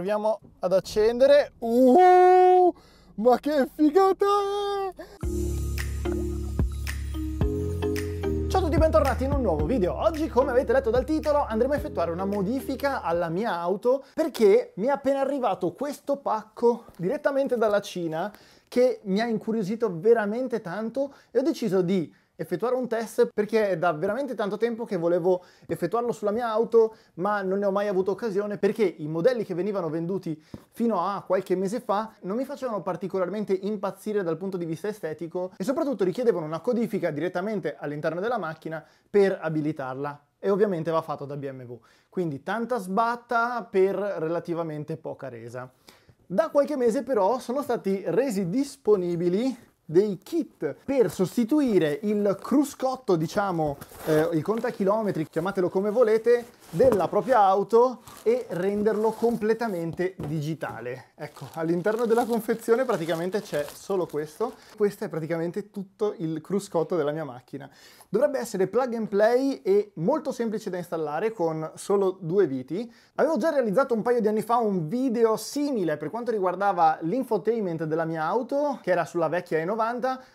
proviamo ad accendere. Uh, ma che figata è! Ciao a tutti, bentornati in un nuovo video. Oggi, come avete letto dal titolo, andremo a effettuare una modifica alla mia auto perché mi è appena arrivato questo pacco direttamente dalla Cina che mi ha incuriosito veramente tanto e ho deciso di effettuare un test perché è da veramente tanto tempo che volevo effettuarlo sulla mia auto ma non ne ho mai avuto occasione perché i modelli che venivano venduti fino a qualche mese fa non mi facevano particolarmente impazzire dal punto di vista estetico e soprattutto richiedevano una codifica direttamente all'interno della macchina per abilitarla e ovviamente va fatto da BMW quindi tanta sbatta per relativamente poca resa da qualche mese però sono stati resi disponibili dei kit per sostituire il cruscotto, diciamo, eh, il contachilometri, chiamatelo come volete, della propria auto e renderlo completamente digitale. Ecco, all'interno della confezione praticamente c'è solo questo. Questo è praticamente tutto il cruscotto della mia macchina. Dovrebbe essere plug and play e molto semplice da installare con solo due viti. Avevo già realizzato un paio di anni fa un video simile per quanto riguardava l'infotainment della mia auto, che era sulla vecchia E90,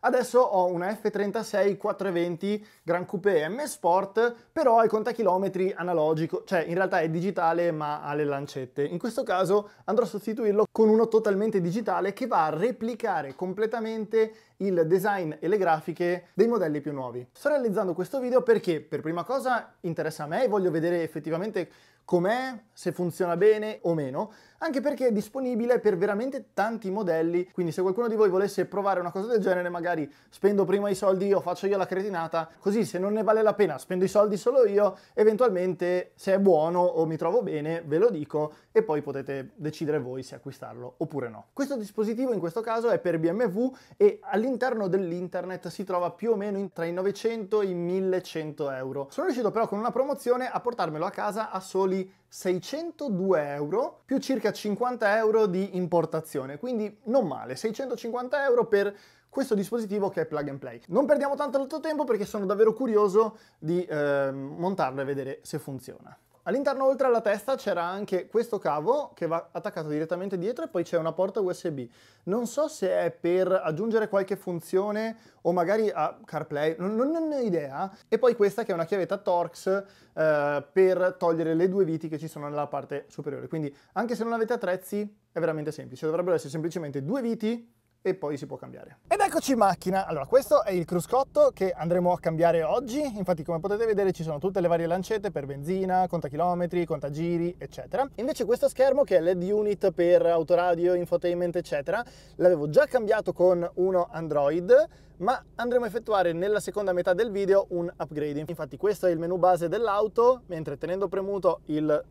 adesso ho una F36 420 Gran Coupé M Sport, però al contachilometri analogico, cioè in realtà è digitale ma ha le lancette. In questo caso andrò a sostituirlo con uno totalmente digitale che va a replicare completamente il design e le grafiche dei modelli più nuovi. Sto realizzando questo video perché per prima cosa interessa a me e voglio vedere effettivamente com'è, se funziona bene o meno, anche perché è disponibile per veramente tanti modelli, quindi se qualcuno di voi volesse provare una cosa del genere, magari spendo prima i soldi io, faccio io la cretinata, così se non ne vale la pena spendo i soldi solo io, eventualmente se è buono o mi trovo bene ve lo dico e poi potete decidere voi se acquistarlo oppure no. Questo dispositivo in questo caso è per BMW e all'interno dell'internet si trova più o meno tra i 900 e i 1100 euro. Sono riuscito però con una promozione a portarmelo a casa a soli soli 602 euro più circa 50 euro di importazione, quindi non male, 650 euro per questo dispositivo che è plug and play. Non perdiamo tanto altro tempo perché sono davvero curioso di eh, montarlo e vedere se funziona. All'interno oltre alla testa c'era anche questo cavo che va attaccato direttamente dietro e poi c'è una porta USB. Non so se è per aggiungere qualche funzione o magari a CarPlay, non, non, non ne ho idea. E poi questa che è una chiavetta Torx eh, per togliere le due viti che ci sono nella parte superiore. Quindi anche se non avete attrezzi è veramente semplice, dovrebbero essere semplicemente due viti e poi si può cambiare. Ed eccoci in macchina. Allora, questo è il cruscotto che andremo a cambiare oggi. Infatti, come potete vedere, ci sono tutte le varie lancette per benzina, contachilometri, giri, eccetera. Invece questo schermo che è LED unit per autoradio, infotainment, eccetera, l'avevo già cambiato con uno Android, ma andremo a effettuare nella seconda metà del video un upgrade. Infatti questo è il menu base dell'auto, mentre tenendo premuto il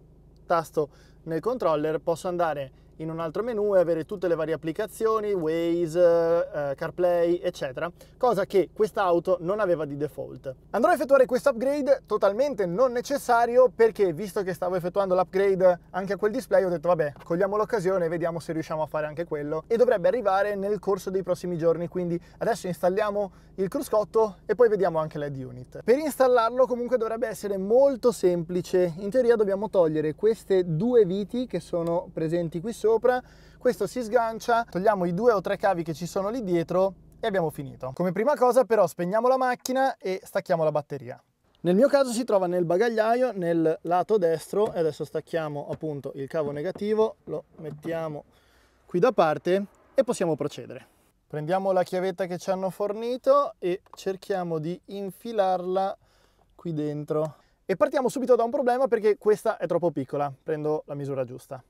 tasto nel controller posso andare in un altro menu e avere tutte le varie applicazioni, Waze, eh, CarPlay, eccetera, cosa che questa auto non aveva di default. Andrò a effettuare questo upgrade totalmente non necessario perché visto che stavo effettuando l'upgrade anche a quel display ho detto vabbè, cogliamo l'occasione e vediamo se riusciamo a fare anche quello e dovrebbe arrivare nel corso dei prossimi giorni, quindi adesso installiamo il cruscotto e poi vediamo anche l'head unit. Per installarlo comunque dovrebbe essere molto semplice, in teoria dobbiamo togliere queste due viti che sono presenti qui sopra sopra, questo si sgancia, togliamo i due o tre cavi che ci sono lì dietro e abbiamo finito. Come prima cosa però spegniamo la macchina e stacchiamo la batteria. Nel mio caso si trova nel bagagliaio, nel lato destro, e adesso stacchiamo appunto il cavo negativo, lo mettiamo qui da parte e possiamo procedere. Prendiamo la chiavetta che ci hanno fornito e cerchiamo di infilarla qui dentro. E partiamo subito da un problema perché questa è troppo piccola, prendo la misura giusta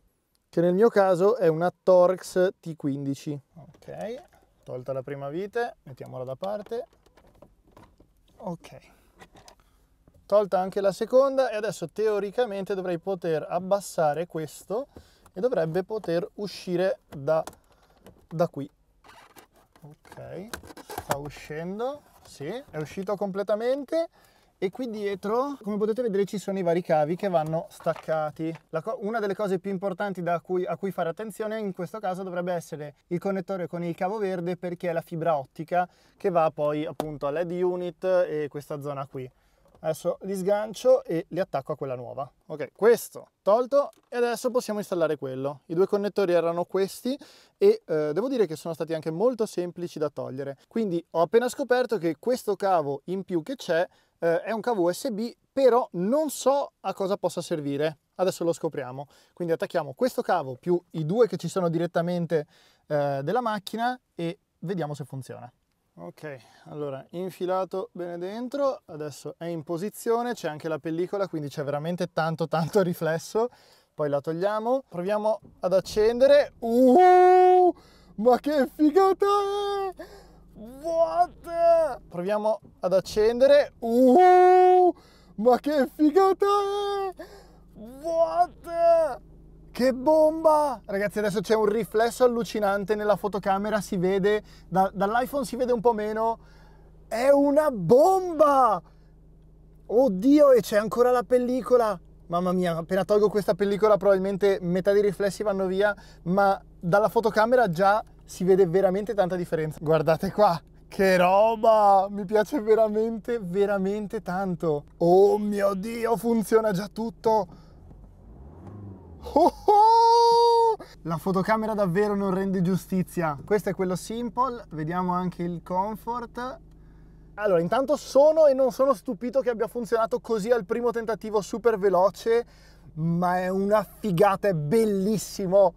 che nel mio caso è una Torx T15. Ok, tolta la prima vite, mettiamola da parte. Ok, tolta anche la seconda e adesso teoricamente dovrei poter abbassare questo e dovrebbe poter uscire da, da qui. Ok, sta uscendo, sì, è uscito completamente e qui dietro come potete vedere ci sono i vari cavi che vanno staccati una delle cose più importanti cui, a cui fare attenzione in questo caso dovrebbe essere il connettore con il cavo verde perché è la fibra ottica che va poi appunto all'ed unit e questa zona qui adesso li sgancio e li attacco a quella nuova ok questo tolto e adesso possiamo installare quello i due connettori erano questi e eh, devo dire che sono stati anche molto semplici da togliere quindi ho appena scoperto che questo cavo in più che c'è eh, è un cavo USB, però non so a cosa possa servire. Adesso lo scopriamo. Quindi attacchiamo questo cavo più i due che ci sono direttamente eh, della macchina e vediamo se funziona. Ok, allora infilato bene dentro, adesso è in posizione, c'è anche la pellicola, quindi c'è veramente tanto tanto riflesso. Poi la togliamo, proviamo ad accendere. Uh, ma che figata è! What? Proviamo ad accendere. Uh, ma che figata è! What? Che bomba! Ragazzi adesso c'è un riflesso allucinante nella fotocamera, si vede, da, dall'iPhone si vede un po' meno. È una bomba! Oddio, e c'è ancora la pellicola! Mamma mia, appena tolgo questa pellicola probabilmente metà dei riflessi vanno via, ma dalla fotocamera già si vede veramente tanta differenza. Guardate qua, che roba! Mi piace veramente, veramente tanto. Oh mio Dio, funziona già tutto! Oh oh! La fotocamera davvero non rende giustizia. Questo è quello simple, vediamo anche il comfort. Allora, intanto sono e non sono stupito che abbia funzionato così al primo tentativo super veloce, ma è una figata, è bellissimo.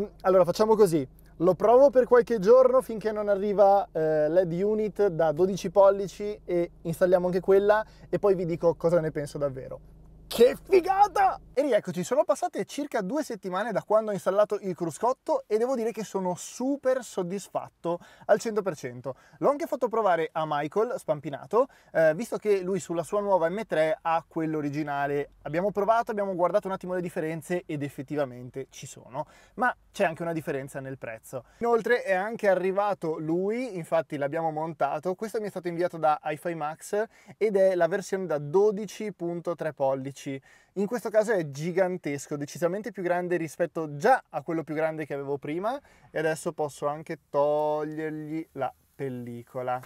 Mm, allora, facciamo così lo provo per qualche giorno finché non arriva eh, LED unit da 12 pollici e installiamo anche quella e poi vi dico cosa ne penso davvero. Che figata! E rieccoci, sono passate circa due settimane da quando ho installato il cruscotto e devo dire che sono super soddisfatto al 100%. L'ho anche fatto provare a Michael, spampinato, eh, visto che lui sulla sua nuova M3 ha quello originale. Abbiamo provato, abbiamo guardato un attimo le differenze ed effettivamente ci sono, ma c'è anche una differenza nel prezzo. Inoltre è anche arrivato lui, infatti l'abbiamo montato, questo mi è stato inviato da HiFi Max ed è la versione da 12.3 pollici 10. In questo caso è gigantesco, decisamente più grande rispetto già a quello più grande che avevo prima e adesso posso anche togliergli la pellicola.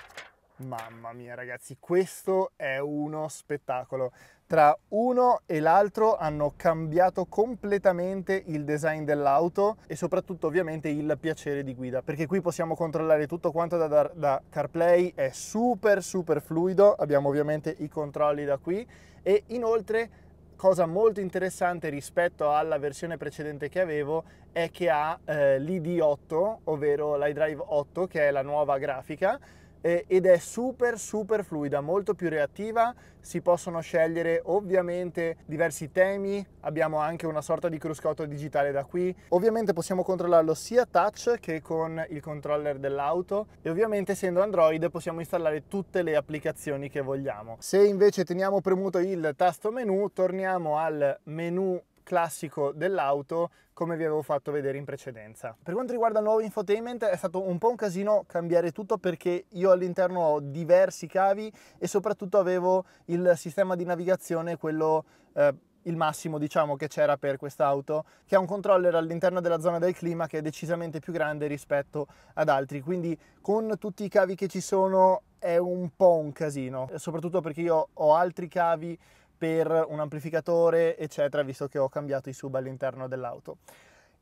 Mamma mia ragazzi, questo è uno spettacolo. Tra uno e l'altro hanno cambiato completamente il design dell'auto e soprattutto ovviamente il piacere di guida, perché qui possiamo controllare tutto quanto da, da CarPlay, è super super fluido, abbiamo ovviamente i controlli da qui e inoltre cosa molto interessante rispetto alla versione precedente che avevo è che ha eh, l'ID8, ovvero l'iDrive 8, che è la nuova grafica, eh, ed è super super fluida, molto più reattiva, si possono scegliere ovviamente diversi temi, abbiamo anche una sorta di cruscotto digitale da qui, ovviamente possiamo controllarlo sia touch che con il controller dell'auto e ovviamente essendo Android possiamo installare tutte le applicazioni che vogliamo. Se invece teniamo premuto il tasto menu torniamo al menu classico dell'auto come vi avevo fatto vedere in precedenza. Per quanto riguarda il nuovo infotainment è stato un po' un casino cambiare tutto perché io all'interno ho diversi cavi e soprattutto avevo il sistema di navigazione, quello eh, il massimo diciamo che c'era per quest'auto che ha un controller all'interno della zona del clima che è decisamente più grande rispetto ad altri quindi con tutti i cavi che ci sono è un po' un casino soprattutto perché io ho altri cavi per un amplificatore, eccetera, visto che ho cambiato i sub all'interno dell'auto.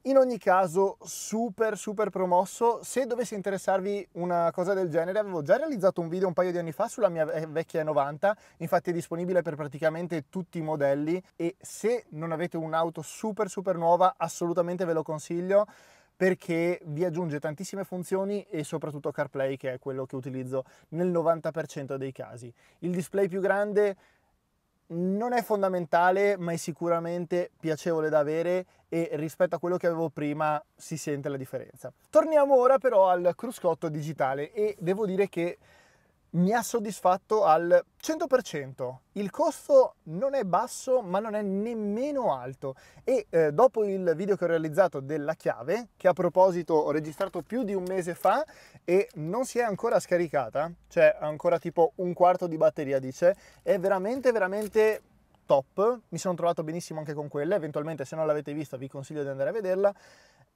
In ogni caso, super super promosso. Se dovesse interessarvi una cosa del genere, avevo già realizzato un video un paio di anni fa sulla mia vecchia 90, infatti è disponibile per praticamente tutti i modelli e se non avete un'auto super super nuova, assolutamente ve lo consiglio perché vi aggiunge tantissime funzioni e soprattutto CarPlay che è quello che utilizzo nel 90% dei casi. Il display più grande non è fondamentale, ma è sicuramente piacevole da avere e rispetto a quello che avevo prima si sente la differenza. Torniamo ora però al cruscotto digitale e devo dire che mi ha soddisfatto al 100%. Il costo non è basso ma non è nemmeno alto e eh, dopo il video che ho realizzato della chiave, che a proposito ho registrato più di un mese fa e non si è ancora scaricata, cioè ancora tipo un quarto di batteria dice, è veramente veramente top, mi sono trovato benissimo anche con quella, eventualmente se non l'avete vista vi consiglio di andare a vederla,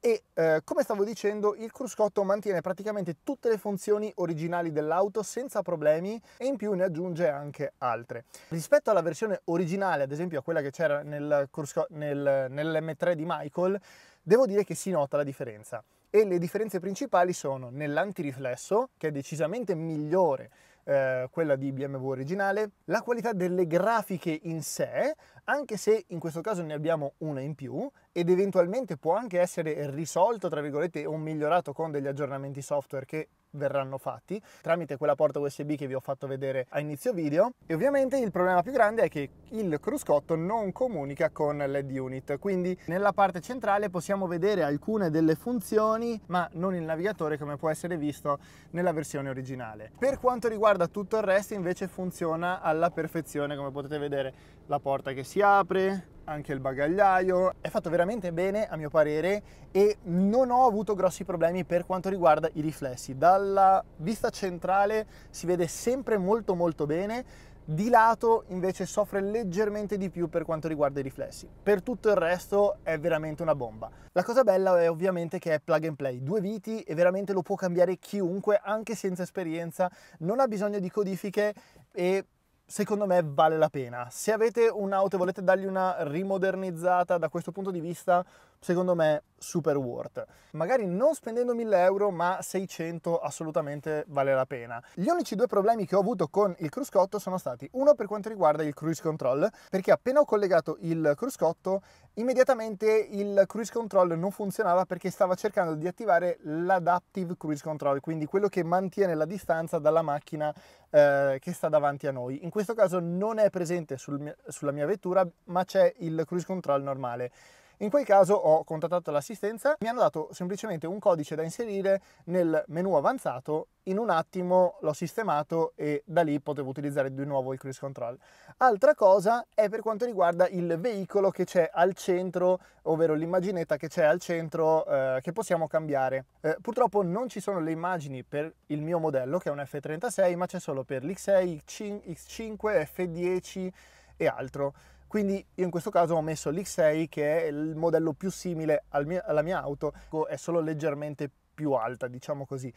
e eh, come stavo dicendo il cruscotto mantiene praticamente tutte le funzioni originali dell'auto senza problemi e in più ne aggiunge anche altre. Rispetto alla versione originale, ad esempio a quella che c'era nel nel, nell'M3 di Michael, devo dire che si nota la differenza e le differenze principali sono nell'antiriflesso, che è decisamente migliore eh, quella di BMW originale, la qualità delle grafiche in sé, anche se in questo caso ne abbiamo una in più, ed eventualmente può anche essere risolto, tra virgolette, o migliorato con degli aggiornamenti software che verranno fatti tramite quella porta USB che vi ho fatto vedere a inizio video e ovviamente il problema più grande è che il cruscotto non comunica con l'ED unit quindi nella parte centrale possiamo vedere alcune delle funzioni ma non il navigatore come può essere visto nella versione originale per quanto riguarda tutto il resto invece funziona alla perfezione come potete vedere la porta che si apre anche il bagagliaio. È fatto veramente bene a mio parere e non ho avuto grossi problemi per quanto riguarda i riflessi. Dalla vista centrale si vede sempre molto molto bene, di lato invece soffre leggermente di più per quanto riguarda i riflessi. Per tutto il resto è veramente una bomba. La cosa bella è ovviamente che è plug and play, due viti e veramente lo può cambiare chiunque anche senza esperienza, non ha bisogno di codifiche e secondo me vale la pena. Se avete un'auto e volete dargli una rimodernizzata da questo punto di vista, secondo me super worth. Magari non spendendo 1000 euro, ma 600 assolutamente vale la pena. Gli unici due problemi che ho avuto con il cruscotto sono stati uno per quanto riguarda il cruise control, perché appena ho collegato il cruscotto, immediatamente il cruise control non funzionava perché stava cercando di attivare l'adaptive cruise control, quindi quello che mantiene la distanza dalla macchina eh, che sta davanti a noi. In questo caso non è presente sul mio, sulla mia vettura, ma c'è il cruise control normale in quel caso ho contattato l'assistenza, mi hanno dato semplicemente un codice da inserire nel menu avanzato, in un attimo l'ho sistemato e da lì potevo utilizzare di nuovo il cruise control. Altra cosa è per quanto riguarda il veicolo che c'è al centro, ovvero l'immaginetta che c'è al centro eh, che possiamo cambiare. Eh, purtroppo non ci sono le immagini per il mio modello che è un F36, ma c'è solo per l'X6, X5, F10 e altro. Quindi io in questo caso ho messo l'X6 che è il modello più simile alla mia auto, è solo leggermente più alta, diciamo così.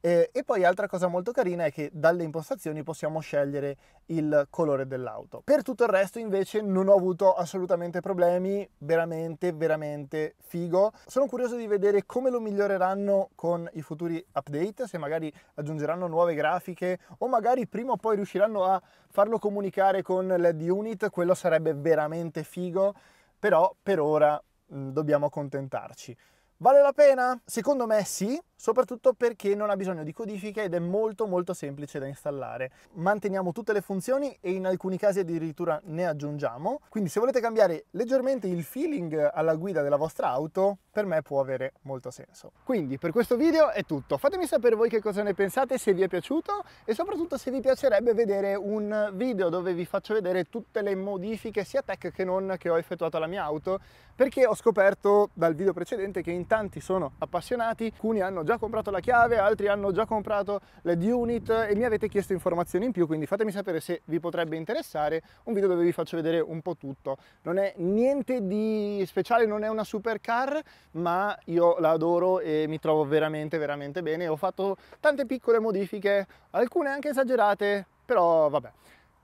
Eh, e poi altra cosa molto carina è che dalle impostazioni possiamo scegliere il colore dell'auto. Per tutto il resto invece non ho avuto assolutamente problemi, veramente veramente figo. Sono curioso di vedere come lo miglioreranno con i futuri update, se magari aggiungeranno nuove grafiche o magari prima o poi riusciranno a farlo comunicare con LED unit, quello sarebbe veramente figo, però per ora mh, mm, dobbiamo accontentarci. Vale la pena? Secondo me sì, soprattutto perché non ha bisogno di codifica ed è molto molto semplice da installare. Manteniamo tutte le funzioni e in alcuni casi addirittura ne aggiungiamo, quindi se volete cambiare leggermente il feeling alla guida della vostra auto, per me può avere molto senso. Quindi per questo video è tutto, fatemi sapere voi che cosa ne pensate, se vi è piaciuto e soprattutto se vi piacerebbe vedere un video dove vi faccio vedere tutte le modifiche sia tech che non che ho effettuato alla mia auto perché ho scoperto dal video precedente che in tanti sono appassionati, alcuni hanno già comprato la chiave, altri hanno già comprato l'ed unit e mi avete chiesto informazioni in più, quindi fatemi sapere se vi potrebbe interessare un video dove vi faccio vedere un po' tutto. Non è niente di speciale, non è una supercar, ma io la adoro e mi trovo veramente veramente bene. Ho fatto tante piccole modifiche, alcune anche esagerate, però vabbè.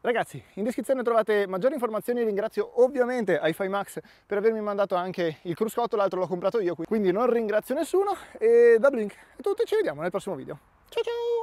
Ragazzi, in descrizione trovate maggiori informazioni, ringrazio ovviamente iFi Max per avermi mandato anche il cruscotto, l'altro l'ho comprato io, quindi non ringrazio nessuno e da Blink è tutto, ci vediamo nel prossimo video. Ciao ciao!